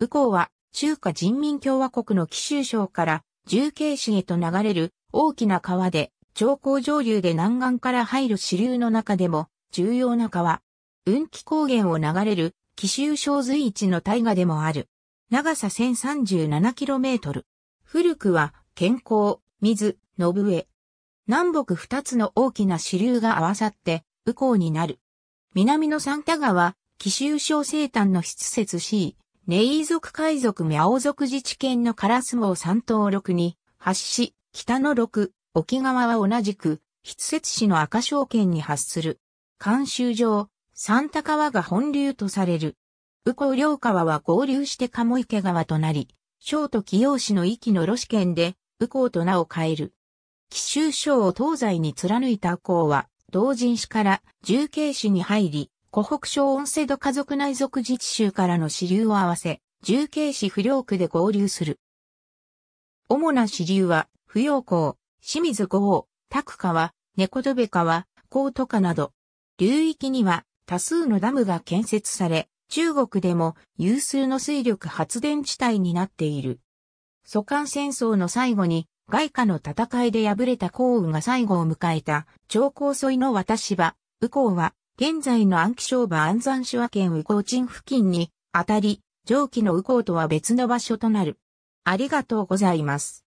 右高は中華人民共和国の貴州省から重慶市へと流れる大きな川で、長江上流で南岸から入る支流の中でも重要な川。雲気高原を流れる貴州省随一の大河でもある。長さ 1037km。古くは健康、水、信上。南北二つの大きな支流が合わさって右高になる。南の三田川、貴州省西端の筆節 C、ネイ族海賊ミャオ族自治県のカラス号三島六に、発し、北の六、沖川は同じく、筆節市の赤小県に発する。監修上、三田川が本流とされる。右江両川は合流して鴨池川となり、小と紀用。市の域の路試県で、右江と名を変える。紀州省を東西に貫いた江は、同人市から重慶市に入り、湖北省温瀬戸家族内属自治州からの支流を合わせ、重慶市不良区で合流する。主な支流は、不陽港、清水港、拓川、猫戸部川、高都川など、流域には多数のダムが建設され、中国でも有数の水力発電地帯になっている。蘇韓戦争の最後に外貨の戦いで敗れた降雨が最後を迎えた長江沿いの渡し場、右江は現在の安記商場安山市話県右高鎮付近に、あたり、上記の右高とは別の場所となる。ありがとうございます。